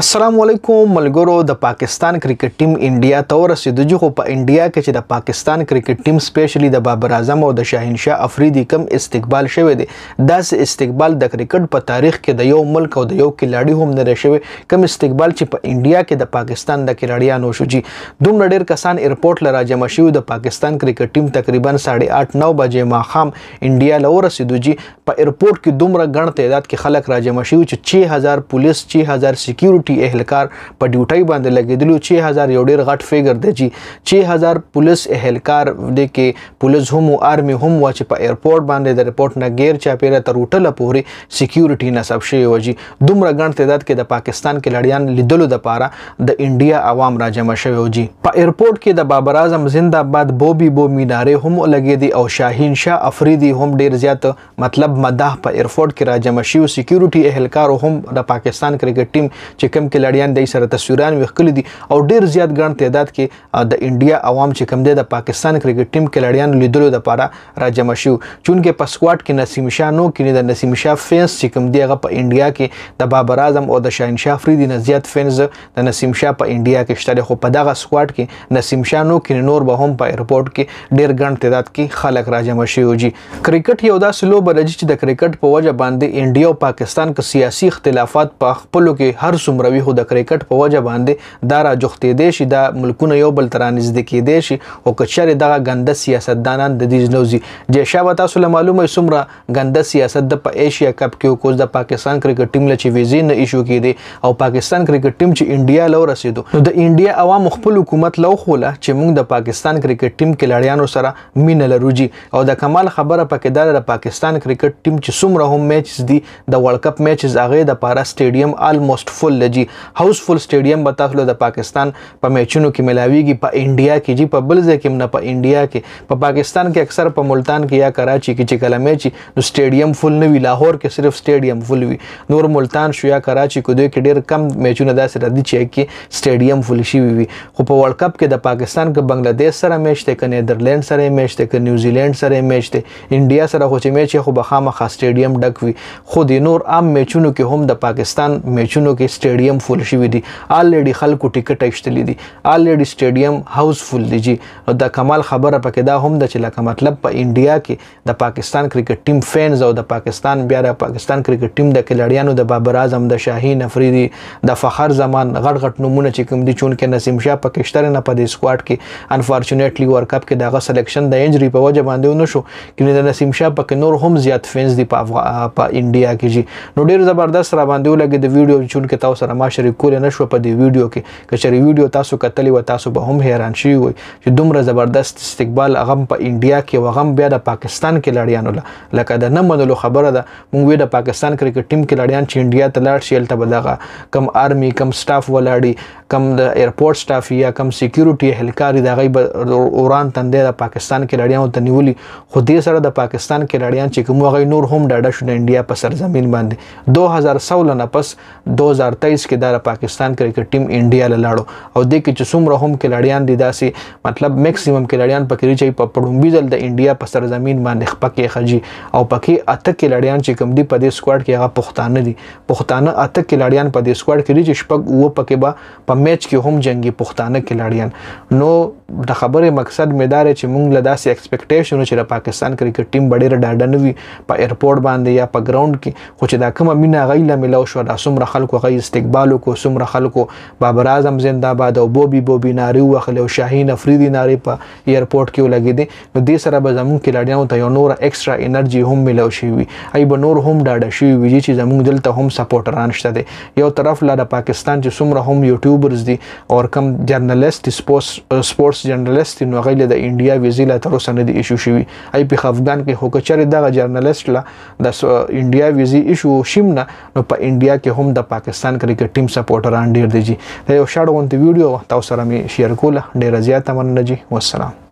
السلام علیکم ملګرو د پاکستان کرکټ ټیم انډیا ته ورسېدو چې خو په انډیا کې چې د پاکستان کرکټ ټیم سپیشلی د بابر اعظم او د شاهین شاه افریدی کم استقبال شوی دی داسې استقبال د کرکټ په تاریخ کې د یو ملک او د یو کلاړي هم نه شوی کم استقبال چې په انډیا کې د پاکستان د کلاړیانو شو جی دومره ډیر کسان ایرپورټ لره جمع شوی د پاکستان کرکټ ټیم تقریبا 8:30 9 بجې ماخام انډیا له ورسېدو جی په ایرپورټ کې دومره ګڼ تعداد کې خلک را جمع شوی چې 6000 پولیس 6000 سکیورټي ډیوټي اهلکار په ډیوټي باندې لګیدلو 6000 یو ډیر غټ فیګر دی چې 6000 پولیس اهلکار د کې پولیس هم او آرمي هم وا چې په ایرپورټ باندې د ریپورت نه غیر چا پیره تر ټوله پورې سکیورټي نصب شوی و چې دومره ګڼ تعداد کې د پاکستان کې لړیان لیدلو د پاره د انډیا عوام راجمع شوی و چې په ایرپورټ کې د بابر اعظم زنده آباد بوبي بو مینارې هم لګیدي او شاهین شاه افریدي هم ډیر زیات مطلب مداح په ایرپورټ کې راجمع شوی سکیورټي اهلکار هم د پاکستان کرکټ ټیم چې چې کم کلاډیان د سره تصویران وکړل دي او ډیر زیات ګڼ تعداد کې د انډیا عوام چې کم دی د پاکستان کرکټ ټیم کلاډیان لیدلو لپاره راجم شو چونکه په سکواډ کې نسیم شاه نو کې د نسیم شاه فینس چې کم دی هغه په انډیا کې د بابر اعظم او د شاهین شاه فریدی نه زیات فینس د نسیم شاه په انډیا کې شته خو په دغه سکواډ کې نسیم شاه نو کې نور به هم په ایرپورټ کې ډیر ګڼ تعداد کې خلک راجم شي جی کرکټ یو داسې لوبه ده چې د کرکټ په وجه باندې انډیا او پاکستان کې سیاسي اختلافات په خپلو کې هر څومره لومړوي خو د کرکټ په وجه باندې دا را جوختې دي چې د ملکونو یو بل تر نږدې کې دي شي او کچر دغه ګنده سیاستدانان د دې نوزي چې شابه تاسو له معلومه سمره ګنده سیاست د په ایشیا کپ کې کوز د پاکستان کرکټ ټیم لچې ویزین ایشو کې دي او پاکستان کرکټ ټیم چې انډیا لو رسیدو نو د انډیا عوام خپل حکومت لو خوله چې موږ د پاکستان کرکټ ټیم کې لړیانو سره مینه لرو جی او د کمال خبره پکې دا د پاکستان کرکټ ټیم چې څومره هم میچز دي د ورلد کپ میچز هغه د پارا سټیډیم الموست فل جی هاوس فل سټیډیم به تاسو له د پاکستان په میچونو کې ملاويږي په انډیا کې جی په بل ځای کې نه په انډیا کې په پاکستان کې اکثر په ملتان کې یا کراچي کې چې کلمې چې نو سټیډیم فل نه وي لاهور کې صرف سټیډیم فل وي نور ملتان شو یا کراچي کو دوی کې ډیر کم میچونه داسې را دي چې کې سټیډیم فل شي وي خو په ورلد کپ کې د پاکستان کې بنگلاديش سره میچ ته کې نیدرلند سره میچ ته کې نیوزیلند سره میچ ته انډیا سره خو چې میچ خو بخامه خاص سټیډیم ډک وي خو د نور عام میچونو کې هم د پاکستان میچونو کې سټیډیم سټیډیم فول شوی دی الریډي خلکو ټیکټ اخیستلې دي الریډي سټیډیم هاوس فول دی جی دا کمال خبره پکې دا هم د چې لکه مطلب په انډیا کې د پاکستان کرکټ ټیم فینز او د پاکستان بیا د پاکستان کرکټ ټیم د کلاډیانو د بابر اعظم د شاهین افریدي د فخر زمان غټ غټ نمونه چې کوم دي چون کې نسیم شاه پاکستان نه په دې سکواډ کې انفورچونټلی ورکپ کې دغه سلیکشن د انجری په وجه باندې ونه شو کینه د نسیم شاه پکې نور هم زیات فینز دي په افغا... په انډیا کې جی نو ډیر زبردست را باندې ولګي د ویډیو چون کې تاسو سره ما شریکول نه شو په دې ویډیو کې کچري ویډیو تاسو کتلی و تاسو به هم حیران شي وي چې دومره زبردست استقبال هغه په انډیا کې و هغه بیا د پاکستان کې لړیانو لکه د نه منلو خبره ده مونږ د پاکستان کرکټ ټیم کې لړیان چې انډیا ته لاړ شي الته بدغه کم آرمی کم سټاف ولاړی کم د ایرپورټ سټاف یا کم سکیورټي اهلکاري د غیب اوران تندې د پاکستان کې لړیانو ته نیولي خو دې سره د پاکستان کې لړیان چې کوم غي نور هم ډاډه شو د انډیا په سرزمین باندې 2016 نه پس 2023 سیریز کې دا پاکستان کرکټ ټیم انډیا لاړو او د کې چې څومره هم کلاډیان دي داسې مطلب میکسیمم کلاډیان پکې چې په پړومبي ځل د انډیا په سرزمین باندې خپکه خجی او پکې اته کلاډیان چې کم دي په دې سکواډ کې هغه پښتانه دي پښتانه اته کلاډیان په دې سکواډ کې چې شپږ و پکې با په میچ کې هم جنگي پښتانه کلاډیان نو د خبرې مقصد مې دا چې مونږ له داسې اکسپیکټیشنو چې د پاکستان کرکټ ټیم ډېر ډاډه نه وي په ایرپورټ باندې یا په ګراوند کې خو چې دا کومه مینا غي له ملو شو دا څومره خلکو غي استقبال کو څومره خلکو بابر اعظم زنده باد او بوبي بوبي ناري وخل او شاهین افریدي ناري په ایرپورټ کې ولګې دي نو دې سره به زموږ کلاډیانو ته یو نور اکسترا انرژي هم ملو شي وي ای به نور هم ډاډه شي وي چې زموږ دلته هم سپورټران شته دي یو طرف لا د پاکستان چې څومره هم یوټیوبرز دي او کم جرنالست سپورټس سپورټس جرنالست نو غیله د انډیا ویزه لا تر اوسه نه دی ایشو شوی ای په افغان کې هوکچر دغه جرنالست لا د انډیا ویزه ایشو شیمنه نو په انډیا کې هم د پاکستان کرکټ ټیم سپورټران ډیر دي دا یو شاړو غونډه ویډیو تاسو سره می شیر کوله ډیر زیات مننه جی والسلام